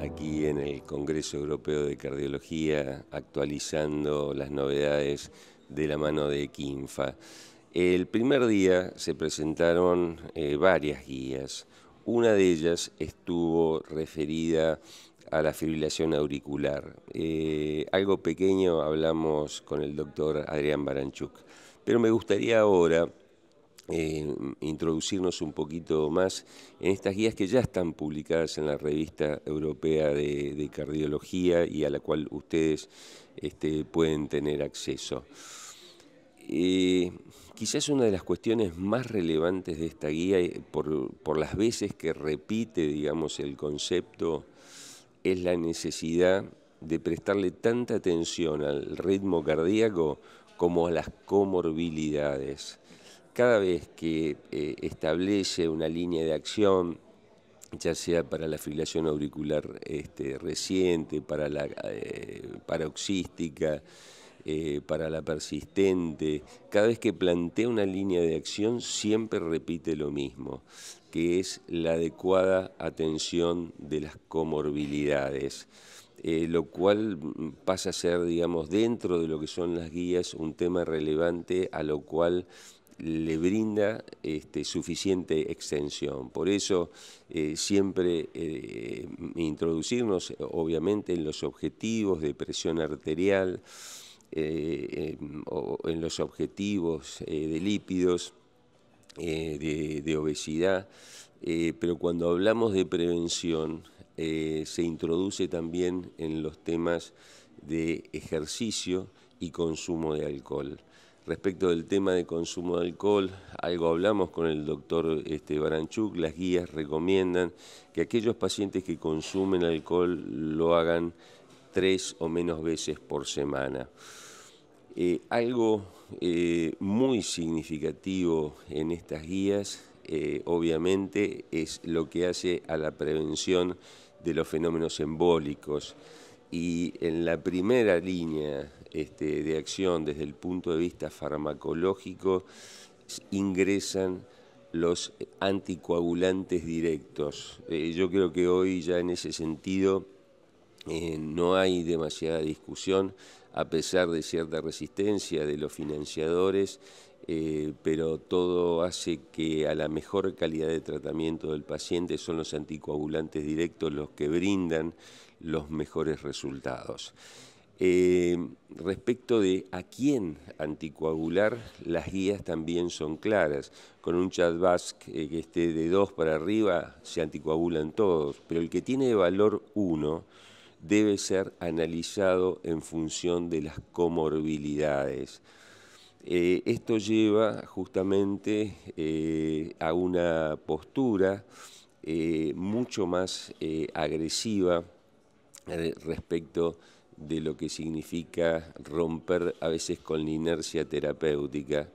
aquí en el Congreso Europeo de Cardiología actualizando las novedades de la mano de Quinfa. El primer día se presentaron eh, varias guías. Una de ellas estuvo referida a la fibrilación auricular. Eh, algo pequeño hablamos con el doctor Adrián Baranchuk. Pero me gustaría ahora eh, introducirnos un poquito más en estas guías que ya están publicadas en la revista europea de, cardiología y a la cual ustedes este, pueden tener acceso. Eh, quizás una de las cuestiones más relevantes de esta guía, eh, por, por las veces que repite, digamos, el concepto, es la necesidad de prestarle tanta atención al ritmo cardíaco como a las comorbilidades cada vez que eh, establece una línea de acción, ya sea para la fibrilación auricular este, reciente, para la eh, paroxística, eh, para la persistente, cada vez que plantea una línea de acción siempre repite lo mismo, que es la adecuada atención de las comorbilidades. lo cual pasa a ser, digamos, dentro de lo que son las guías, un tema relevante a lo cual le brinda este, suficiente extensión. Por eso eh, siempre eh, introducirnos, obviamente, en los objetivos de presión arterial, eh, em, o en los objetivos de lípidos, de, obesidad, pero cuando hablamos de prevención, se introduce también en los temas de ejercicio y consumo de alcohol. Respecto del tema de consumo de alcohol, algo hablamos con el doctor este, Baranchuk, las guías recomiendan que aquellos pacientes que consumen alcohol lo hagan tres o menos veces por semana. Eh, algo eh, muy significativo en estas guías, eh, obviamente, es lo que hace a la prevención de los fenómenos embólicos. Y en la primera línea este, de acción desde el punto de vista farmacológico ingresan los anticoagulantes directos. Eh, yo creo que hoy ya en ese sentido eh, no hay demasiada discusión, a pesar de cierta resistencia de los financiadores, eh, pero todo hace que a la mejor calidad de tratamiento del paciente son los anticoagulantes directos los que brindan los mejores resultados. Eh, respecto de a quién anticoagular, las guías también son claras. Con un chat eh, que esté de 2 para arriba, se anticoagulan todos, pero el que tiene valor 1 debe ser analizado en función de las comorbilidades. Eh, esto lleva justamente a una postura mucho más agresiva respecto a de lo que significa romper a veces con la inercia terapéutica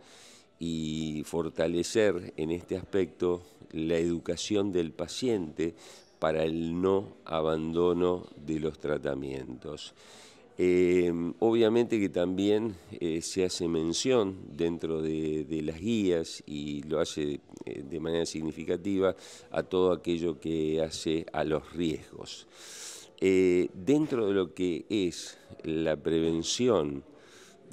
y fortalecer en este aspecto la educación del paciente para el no abandono de los tratamientos. Eh, obviamente que también eh, se hace mención dentro de, las guías y lo hace eh, de manera significativa a todo aquello que hace a los riesgos. Eh, dentro de lo que es la prevención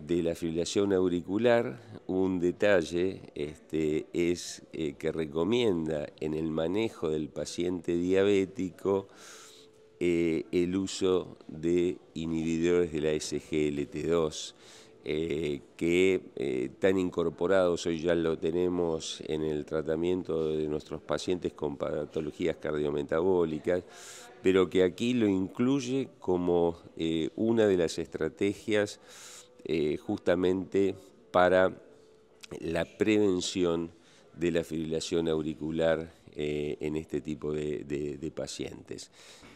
de la fibrilación auricular, un detalle este, es eh, que recomienda en el manejo del paciente diabético eh, el uso de inhibidores de la SGLT2 eh, que eh, tan incorporados hoy ya lo tenemos en el tratamiento de nuestros pacientes con patologías cardiometabólicas, pero que aquí lo incluye como eh, una de las estrategias eh, justamente para la prevención de la fibrilación auricular en este tipo de pacientes.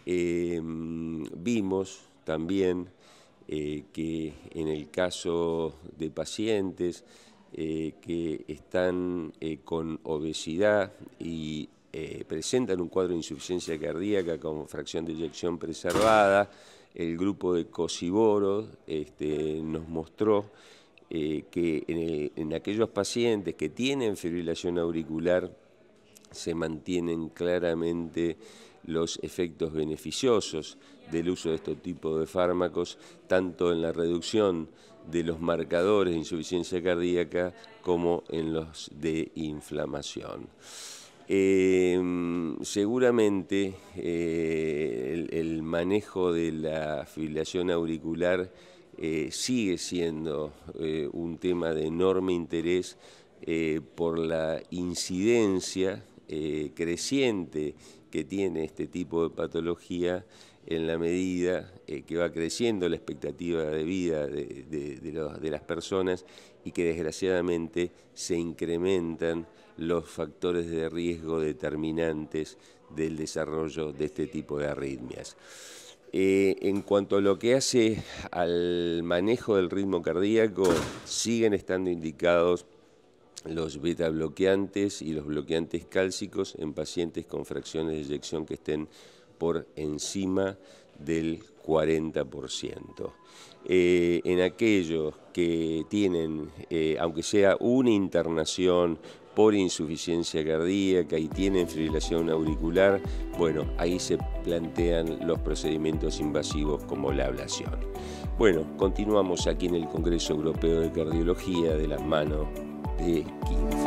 vimos también eh, que en el caso de pacientes eh, que están eh, con obesidad y presentan un cuadro de insuficiencia cardíaca con fracción de eyección preservada, el grupo de Cosiboro este, nos mostró que en aquellos pacientes que tienen fibrilación auricular se mantienen claramente los efectos beneficiosos del uso de este tipo de fármacos, tanto en la reducción de los marcadores de insuficiencia cardíaca como en los de inflamación. Em, seguramente eh, el, manejo de la fibrilación auricular eh, sigue siendo eh, un tema de enorme interés por la incidencia eh, creciente que tiene este tipo de patología en la medida eh, que va creciendo la expectativa de vida de, las personas y que desgraciadamente se incrementan los factores de riesgo determinantes del desarrollo de este tipo de arritmias. Eh, en cuanto a lo que hace al manejo del ritmo cardíaco, siguen estando indicados los beta bloqueantes y los bloqueantes cálcicos en pacientes con fracciones de eyección que estén por encima del 40%. Eh, en aquellos que tienen, eh, aunque sea una internación por insuficiencia cardíaca y tienen fibrilación auricular, bueno, ahí se plantean los procedimientos invasivos como la ablación. Bueno, continuamos aquí en el Congreso Europeo de Cardiología de las manos de aquí.